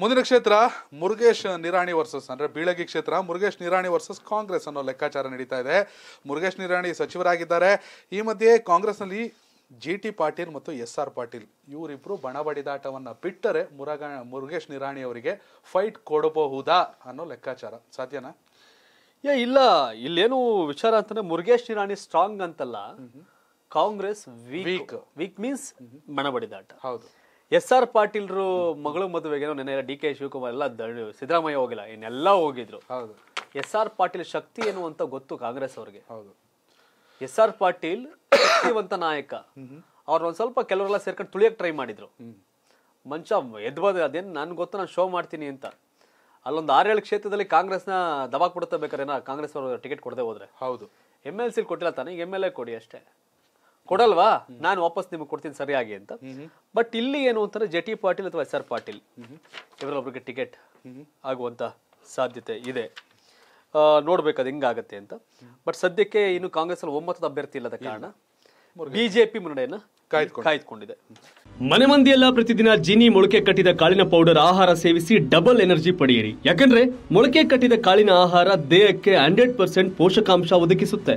ಮುಂದಿನ ಕ್ಷೇತ್ರ ಮುರುಗೇಶ್ ನಿರಾಣಿ ವರ್ಸಸ್ ಅಂದರೆ ಬೀಳಗಿ ಕ್ಷೇತ್ರ ಮುರುಗೇಶ್ ನಿರಾಣಿ ವರ್ಸಸ್ ಕಾಂಗ್ರೆಸ್ ಅನ್ನೋ ಲೆಕ್ಕಾಚಾರ ನಡೀತಾ ಇದೆ ಮುರುಗೇಶ್ ನಿರಾಣಿ ಸಚಿವರಾಗಿದ್ದಾರೆ ಈ ಮಧ್ಯೆ ಕಾಂಗ್ರೆಸ್ನಲ್ಲಿ ಜಿ ಟಿ ಪಾಟೀಲ್ ಮತ್ತು ಎಸ್ ಆರ್ ಪಾಟೀಲ್ ಇವರಿಬ್ಬರು ಬಣ ಬಡಿದಾಟವನ್ನು ಬಿಟ್ಟರೆ ಮುರಗ ಮುರುಗೇಶ್ ನಿರಾಣಿ ಅವರಿಗೆ ಫೈಟ್ ಕೊಡಬಹುದಾ ಅನ್ನೋ ಲೆಕ್ಕಾಚಾರ ಸಾಧ್ಯನಾ ಏ ಇಲ್ಲ ಇಲ್ಲೇನು ವಿಚಾರ ಅಂತಂದ್ರೆ ಮುರುಗೇಶ್ ನಿರಾಣಿ ಸ್ಟ್ರಾಂಗ್ ಅಂತಲ್ಲ ಕಾಂಗ್ರೆಸ್ ವೀಕ್ ವೀಕ್ ಮೀನ್ಸ್ ಬಣ ಬಡಿದಾಟ ಹೌದು ಎಸ್ ಆರ್ ಪಾಟೀಲ್ರು ಮಗಳು ಮದುವೆಗೆ ನೆನೆ ಡಿ ಕೆ ಶಿವಕುಮಾರ್ ಎಲ್ಲ ಸಿದ್ದರಾಮಯ್ಯ ಹೋಗಿಲ್ಲ ಇನ್ನೆಲ್ಲ ಹೋಗಿದ್ರು ಹೌದು ಎಸ್ ಆರ್ ಪಾಟೀಲ್ ಶಕ್ತಿ ಏನು ಅಂತ ಗೊತ್ತು ಕಾಂಗ್ರೆಸ್ ಅವ್ರಿಗೆ ಹೌದು ಎಸ್ ಆರ್ ಪಾಟೀಲ್ ಶಕ್ತಿವಂತ ನಾಯಕ ಅವ್ರು ಒಂದ್ ಸ್ವಲ್ಪ ಕೆಲವರೆಲ್ಲ ಸೇರ್ಕೊಂಡು ತುಳಿಯಕ್ಕೆ ಟ್ರೈ ಮಾಡಿದ್ರು ಮಂಚ ಎದ್ಬೋದು ಅದೇನು ನನ್ಗೆ ಗೊತ್ತು ನಾನು ಶೋ ಮಾಡ್ತೀನಿ ಅಂತ ಅಲ್ಲೊಂದು ಆರೇಳು ಕ್ಷೇತ್ರದಲ್ಲಿ ಕಾಂಗ್ರೆಸ್ನ ದಬಾಕ್ ಬಿಡುತ್ತೆ ಬೇಕಾದ್ರೆ ಕಾಂಗ್ರೆಸ್ ಅವರು ಟಿಕೆಟ್ ಕೊಡದೆ ಹೋದ್ರೆ ಹೌದು ಎಮ್ ಎಲ್ ಸಿ ಕೊಟ್ಟಿಲ್ಲ ತಾನೇ ಎಮ್ ಎಲ್ ಎ ಕೊಡಿ ಅಷ್ಟೇ ಕೊಡಲ್ವಾ ನಾನು ವಾಪಸ್ ನಿಮಗೆ ಕೊಡ್ತೀನಿ ಸರಿಯಾಗಿ ಅಂತ ಬಟ್ ಇಲ್ಲಿ ಏನು ಅಂತಾರೆ ಟಿ ಪಾಟೀಲ್ ಅಥವಾ ಎಸ್ ಆರ್ ಪಾಟೀಲ್ ಇವರೊಬ್ಬರಿಗೆ ಟಿಕೆಟ್ ಆಗುವಂತ ಸಾಧ್ಯತೆ ಇದೆ ನೋಡ್ಬೇಕು ಅದು ಹೆಂಗಾಗತ್ತೆ ಅಂತ ಬಟ್ ಸದ್ಯಕ್ಕೆ ಇನ್ನು ಕಾಂಗ್ರೆಸ್ ಅಲ್ಲಿ ಒಮ್ಮತದ ಅಭ್ಯರ್ಥಿ ಇಲ್ಲದ ಕಾರಣ ಬಿಜೆಪಿ ಮುನ್ನಡೆಯನ್ನ ಕಾಯ್ದುಕೊಂಡಿದೆ ಮನೆ ಮಂದಿಯೆಲ್ಲ ಪ್ರತಿದಿನ ಜಿನಿ ಮೊಳಕೆ ಕಟ್ಟಿದ ಕಾಳಿನ ಪೌಡರ್ ಆಹಾರ ಸೇವಿಸಿ ಡಬಲ್ ಎನರ್ಜಿ ಪಡೆಯಿರಿ ಯಾಕಂದ್ರೆ ಮೊಳಕೆ ಕಟ್ಟಿದ ಕಾಳಿನ ಆಹಾರ ದೇಹಕ್ಕೆ ಹಂಡ್ರೆಡ್ ಪರ್ಸೆಂಟ್ ಪೋಷಕಾಂಶ ಒದಗಿಸುತ್ತೆ